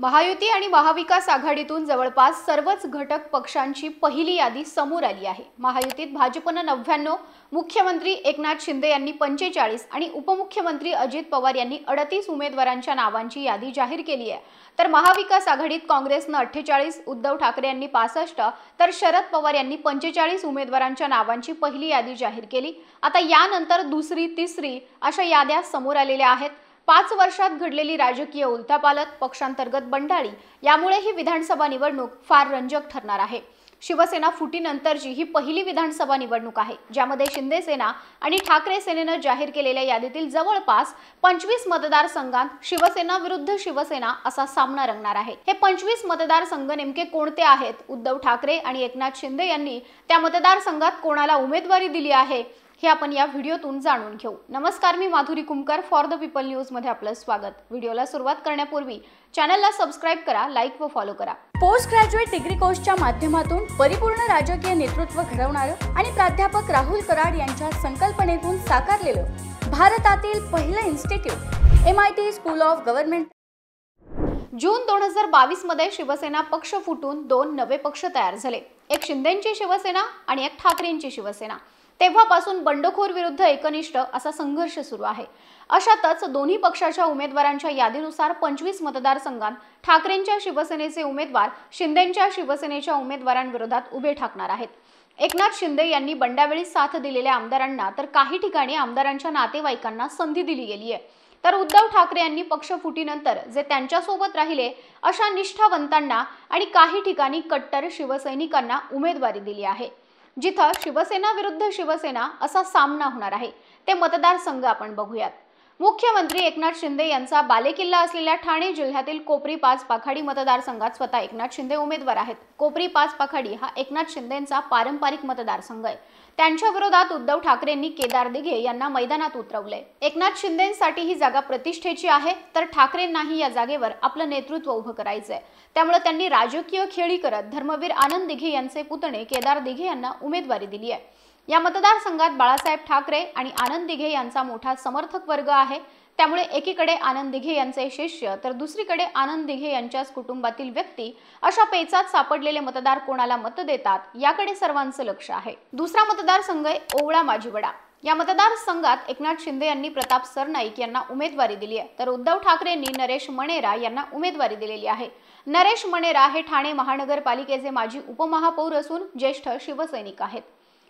महायुती आणि महाविकास आघाडीतून जवळपास सर्वच घटक पक्षांची पहिली यादी समोर आली आहे महायुतीत भाजपनं नव्याण्णव मुख्यमंत्री एकनाथ शिंदे यांनी पंचेचाळीस आणि उपमुख्यमंत्री अजित पवार यांनी अडतीस उमेदवारांच्या नावांची यादी जाहीर केली आहे तर महाविकास आघाडीत काँग्रेसनं अठ्ठेचाळीस उद्धव ठाकरे यांनी पासष्ट तर शरद पवार यांनी पंचेचाळीस उमेदवारांच्या नावांची पहिली यादी जाहीर केली आता यानंतर दुसरी तिसरी अशा याद्या समोर आलेल्या आहेत पाच वर्षात घडलेली राजकीय उलथापालत पक्षांतर्गत बंडाळी यामुळे ही विधानसभा निवडणूक फार रंजक ठरणार आहे शिवसेना फुटीनंतरची ही पहिली विधानसभा निवडणूक आहे ज्यामध्ये शिंदे सेना आणि ठाकरे सेनेनं जाहीर केलेल्या यादीतील जवळपास पंचवीस मतदारसंघात शिवसेना विरुद्ध शिवसेना असा सामना रंगणार आहे हे पंचवीस मतदारसंघ नेमके कोणते आहेत उद्धव ठाकरे आणि एकनाथ शिंदे यांनी त्या मतदारसंघात कोणाला उमेदवारी दिली आहे हे आपण या व्हिडिओतून जाणून घेऊ नमस्कार मी Madhuri Kumkar for the people न्यूजमध्ये आपलं स्वागत व्हिडिओला सुरुवात करण्यापूर्वी चॅनलला सबस्क्राईब करा लाईक व फॉलो करा पोस्ट ग्रॅज्युएट डिग्री कोर्सच्या माध्यमातून परिपूर्ण राजकीय नेतृत्व घडवणारं आणि प्राध्यापक राहुल कराड यांच्या संकल्पनेतून साकारलेलं भारतातील पहिलं institute M I T school of government जून दोन हजार बावीस मध्ये शिवसेना पक्ष फुटून दोन नवे पक्ष तयार झाले एक शिंदेची शिवसेना आणि एक ठाकरेंची शिवसेना तेव्हापासून बंडखोर विरुद्ध एकनिष्ठ असा संघर्ष सुरू आहे अशातच दोन्ही पक्षाच्या उमेदवारांच्या यादीनुसार पंचवीस मतदारसंघात ठाकरेंच्या शिवसेनेचे उमेदवार शिंदेच्या शिवसेनेच्या उमेदवारांविरोधात उभे ठाकणार आहेत एकनाथ शिंदे यांनी बंडावेळी साथ दिलेल्या आमदारांना तर काही ठिकाणी आमदारांच्या नातेवाईकांना संधी दिली गेली आहे तर उद्धव ठाकरे यांनी पक्ष फुटीनंतर जे त्यांच्यासोबत राहिले अशा निष्ठावंतांना आणि काही ठिकाणी कट्टर शिवसैनिकांना उमेदवारी दिली आहे जिथं शिवसेना विरुद्ध शिवसेना असा सामना होणार आहे ते मतदारसंघ आपण बघूयात मुख्यमंत्री एकनाथ शिंदे यांचा बालेकिल्ला असलेल्या ठाणे जिल्ह्यातील कोपरी पाच पाखाडी मतदारसंघात स्वतः एकनाथ शिंदे उमेदवार आहेत कोपरी पाच पाखाडी हा एकनाथ शिंदेचा पारंपरिक मतदारसंघ आहे त्यांच्या विरोधात उद्धव ठाकरेंनी केदार दिघे यांना मैदानात उतरवले एकनाथ शिंदेसाठी ही जागा प्रतिष्ठेची आहे तर ठाकरेंनाही या जागेवर आपलं नेतृत्व उभं करायचंय त्यामुळे त्यांनी राजकीय खेळी करत धर्मवीर आनंद दिघे यांचे पुतणे केदार दिघे यांना उमेदवारी दिली आहे या मतदारसंघात बाळासाहेब ठाकरे आणि आनंद दिघे यांचा मोठा समर्थक वर्ग आहे त्यामुळे एकीकडे आनंद दिघे यांचे शिष्य तर दुसरीकडे आनंद दिघे यांच्याच कुटुंबातील व्यक्ती अशा पेचात सापडलेले मतदार कोणाला मत देतात याकडे सर्वांचं लक्ष आहे दुसरा मतदारसंघ आहे ओवळा माजीवडा या मतदारसंघात एकनाथ शिंदे यांनी प्रताप सरनाईक यांना उमेदवारी दिली आहे तर उद्धव ठाकरेंनी नरेश मणेरा यांना उमेदवारी दिलेली आहे नरेश मणेरा हे ठाणे महानगरपालिकेचे माजी उपमहापौर असून ज्येष्ठ शिवसैनिक आहेत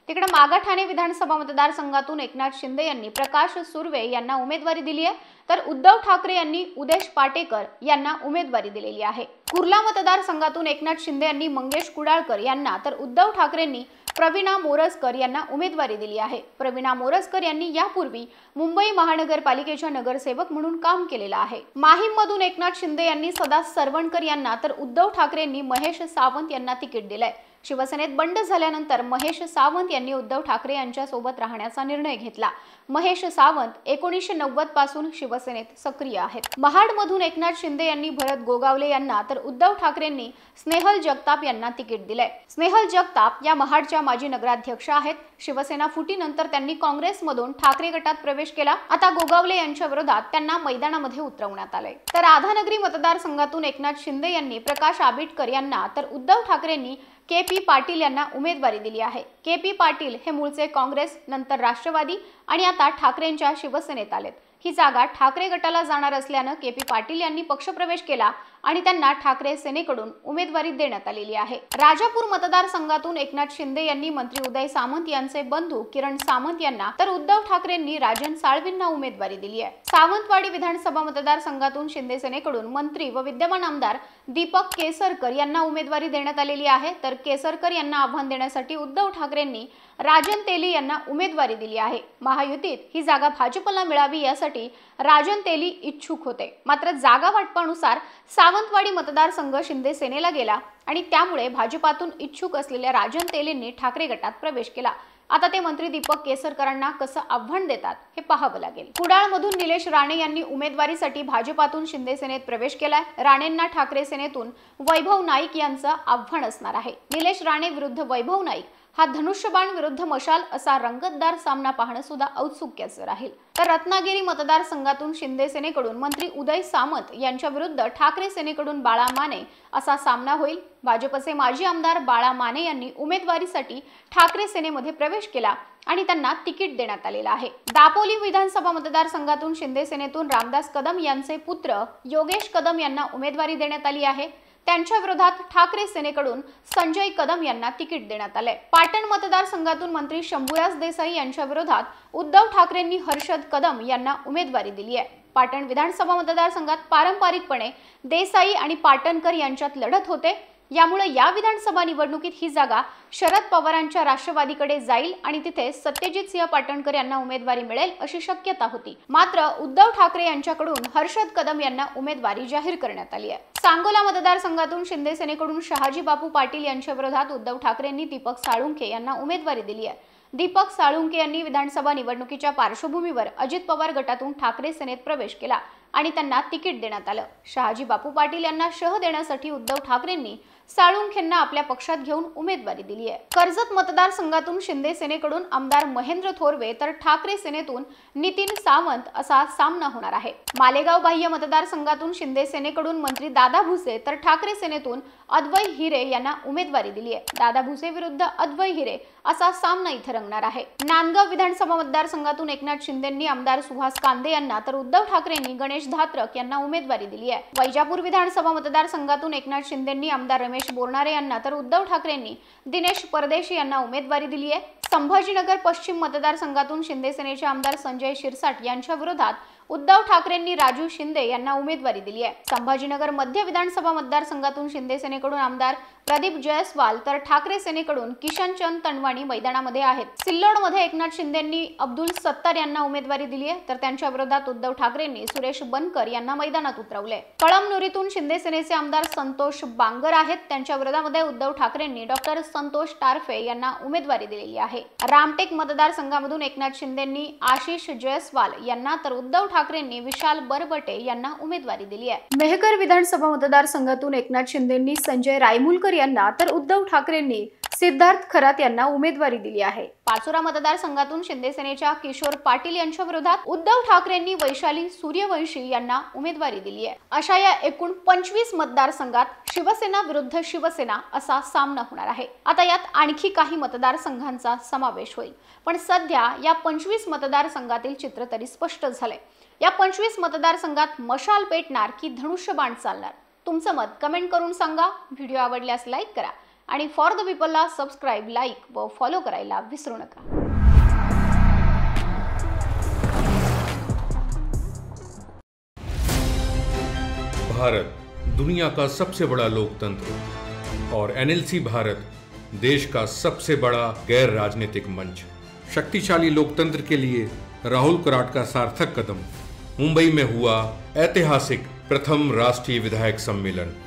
तिकडे मागा ठाणे विधानसभा मतदारसंघातून एकनाथ शिंदे यांनी प्रकाश सुर्वे यांना उमेदवारी दिली आहे तर उद्धव ठाकरे यांनी उदेश पाटेकर यांना उमेदवारी दिलेली आहे कुर्ला मतदारसंघातून एकनाथ शिंदे यांनी मंगेश कुडाळकर यांना तर उद्धव ठाकरेंनी प्रवीणा मोरजकर यांना उमेदवारी दिली आहे प्रवीणा मोरजकर यांनी यापूर्वी मुंबई महानगरपालिकेच्या नगरसेवक म्हणून काम केलेलं आहे माहीममधून एकनाथ शिंदे यांनी सदा सरवणकर यांना तर उद्धव ठाकरेंनी महेश सावंत यांना तिकीट दिलंय शिवसेनेत बंड झाल्यानंतर महेश सावंत यांनी उद्धव ठाकरे यांच्या सोबत राहण्याचा निर्णय घेतला महेश सावंत एकोणीसशे नव्वद पासून शिवसेनेत सक्रिय आहेत मधून एकनाथ शिंदे यांनी भरत गोगावले यांना तर उद्धव ठाकरेंनी स्नेहल जगताप यांना तिकीट दिलंय स्नेहल जगताप या महाडच्या माजी नगराध्यक्ष आहेत शिवसेना फुटीनंतर त्यांनी काँग्रेसमधून ठाकरे गटात प्रवेश केला आता गोगावले यांच्या विरोधात त्यांना मैदानामध्ये उतरवण्यात आलंय तर राधानगरी मतदारसंघातून एकनाथ शिंदे यांनी प्रकाश आबिटकर यांना तर उद्धव ठाकरेंनी के पी पाटील यांना उमेदवारी दिली आहे केपी पी पाटील हे मूळचे काँग्रेस नंतर राष्ट्रवादी आणि आता ठाकरेंच्या शिवसेनेत आलेत ही जागा ठाकरे गटाला जाणार असल्यानं के पी पाटील यांनी पक्षप्रवेश केला आणि त्यांना ठाकरे सेनेकडून उमेदवारी देण्यात आलेली आहे राजापूर मतदारसंघातून एकनाथ शिंदे यांनी मंत्री उदय सामंत यांचे बंधू किरण सामंत यांना तर उद्धव ठाकरेंनी राजन साळवींना उमेदवारी दिली आहे सावंतवाडी विधानसभा मतदारसंघातून शिंदे मंत्री व विद्यमान आमदार दीपक केसरकर यांना उमेदवारी देण्यात आलेली आहे तर केसरकर यांना आव्हान देण्यासाठी उद्धव ठाकरेंनी राजन तेली यांना उमेदवारी दिली आहे महायुतीत ही जागा भाजपला मिळावी यासाठी राजन तेली इच्छुक होते मात्र जागा वाटपानुसार सावंत सावंतवाडी मतदारसंघ शिंदे सेनेला गेला आणि त्यामुळे भाजपातून इच्छुक असलेल्या राजन तेलेंनी ठाकरे गटात प्रवेश केला आता ते मंत्री दीपक केसरकरांना कसं आव्हान देतात हे पाहावं लागेल कुडाळमधून निलेश राणे यांनी उमेदवारीसाठी भाजपातून शिंदे सेनेत प्रवेश केलाय राणेंना ठाकरे सेनेतून वैभव नाईक यांचं आव्हान असणार आहे निलेश राणे विरुद्ध वैभव नाईक हा धनुष्यबाण विरुद्ध मशाल असा रंगतदार सामना पाहणं सुद्धा औत्सुक्याचं राहील तर रत्नागिरी मतदारसंघातून शिंदे सेनेकडून मंत्री उदय सामंत यांच्या विरुद्ध ठाकरे सेनेकडून बाळा माने असा सामना होईल भाजपचे माजी आमदार बाळा माने यांनी उमेदवारीसाठी ठाकरे सेनेमध्ये प्रवेश केला आणि त्यांना तिकीट देण्यात आलेलं आहे दापोली विधानसभा मतदारसंघातून शिंदे सेनेतून रामदास कदम यांचे पुत्र योगेश कदम यांना उमेदवारी देण्यात आली आहे त्यांच्या विरोधात ठाकरे सेनेकडून संजय कदम यांना तिकीट देण्यात आले पाटण मतदारसंघातून मंत्री शंभूराज देसाई यांच्या विरोधात उद्धव ठाकरेंनी हर्षद कदम यांना उमेदवारी दिली आहे पाटण विधानसभा मतदारसंघात पारंपरिकपणे देसाई आणि पाटणकर यांच्यात लढत होते यामुळे या विधानसभा निवडणुकीत ही जागा शरद पवारांच्या राष्ट्रवादीकडे जाईल आणि तिथे सत्यजित सिंह पाटणकर यांना उमेदवारी मिळेल अशी शक्यता होती मात्र उद्धव ठाकरे यांच्याकडून हर्षद कदम यांना उमेदवारी जाहीर करण्यात आली आहे सांगोला मतदारसंघातून शिंदे सेनेकडून शहाजी बापू पाटील यांच्या विरोधात उद्धव ठाकरेंनी दीपक साळुंखे यांना उमेदवारी दिली आहे दीपक साळुंके यांनी विधानसभा निवडणुकीच्या पार्श्वभूमीवर अजित पवार गटातून ठाकरे सेनेत प्रवेश केला आणि त्यांना तिकीट देण्यात आलं शहाजी बापू पाटील यांना शह देण्यासाठी उद्धव ठाकरेंनी साळुंखेंना आपल्या पक्षात घेऊन उमेदवारी दिली आहे कर्जत मतदारसंघातून शिंदे सेनेकडून आमदार महेंद्र थोरवे तर ठाकरे सेनेतून नितीन सावंत असा सामना होणार आहे मालेगाव बाह्य मतदारसंघातून शिंदे सेनेकडून मंत्री दादा भुसे तर ठाकरे सेनेतून अद्वय हिरे यांना उमेदवारी दिली आहे दादा भुसे विरुद्ध अद्वय हिरे असा सामना इथे रंगणार आहे नांदगाव विधानसभा मतदारसंघातून एकनाथ शिंदेंनी आमदार सुहास कांदे यांना तर उद्धव ठाकरेंनी गणेश धात्रक यांना उमेदवारी दिली आहे वैजापूर विधानसभा मतदारसंघातून एकनाथ शिंदेंनी आमदार रमेश बोरणारे यांना तर उद्धव ठाकरेंनी दिनेश परदेशी यांना उमेदवारी दिली आहे संभाजीनगर पश्चिम मतदारसंघातून शिंदे सेनेचे आमदार संजय शिरसाट यांच्या विरोधात उद्धव ठाकरेंनी राजू शिंदे यांना उमेदवारी दिली आहे संभाजीनगर मध्य विधानसभा मतदारसंघातून शिंदे सेनेकडून आमदार प्रदीप जयस्वाल तर ठाकरे सेनेकडून किशनचंद तनवाणी मैदानामध्ये आहेत सिल्लोड मध्ये एकनाथ शिंदेंनी अब्दुल सत्तार यांना उमेदवारी दिली आहे तर त्यांच्या विरोधात उद्धव ठाकरेंनी सुरेश बनकर यांना मैदानात उतरवले कळमनुरीतून शिंदे सेनेचे आमदार संतोष बांगर आहेत त्यांच्या विरोधामध्ये उद्धव ठाकरेंनी डॉक्टर संतोष टारफे यांना उमेदवारी दिलेली आहे रामटेक मतदारसंघामधून एकनाथ शिंदेंनी आशिष जयस्वाल यांना तर उद्धव ठाकरेंनी विशाल बरबटे यांना उमेदवारी दिली आहे मेहकर विधानसभा मतदारसंघातून एकनाथ शिंदेंनी संजय रायमुलकर यांना तर उद्धव ठाकरेंनी सिद्धार्थ खरात यांना उमेदवारी दिली आहे पाचोरा मतदारसंघातून शिंदेसेनेच्या किशोर पाटील यांच्या विरोधात उद्धव ठाकरेंनी वैशाली सूर्यवंशी यांना उमेदवारी दिली आहे अशा या एकूण पंचवीस मतदारसंघात शिवसेना विरुद्ध शिवसेना असा सामना होणार आहे आता यात आणखी काही मतदारसंघांचा समावेश होईल पण सध्या या पंचवीस मतदारसंघातील चित्र तरी स्पष्ट झालंय या पंचवीस मतदारसंघात मशाल पेटणार की धनुष्यबाण चालणार तुमचं मत कमेंट करून सांगा व्हिडिओ आवडल्यास लाईक करा आणि फॉर द पीपलला सबस्क्राईब लाईक व फॉलो करायला विसरू नका भारत दुनिया का सबसे बड़ा लोकतंत्र और एनएलसी भारत देश का सबसे बड़ा गैर राजनीतिक मंच शक्तिशाली लोकतंत्र के लिए राहुल कराट का सार्थक कदम मुंबई में हुआ ऐतिहासिक प्रथम राष्ट्रीय विधायक सम्मेलन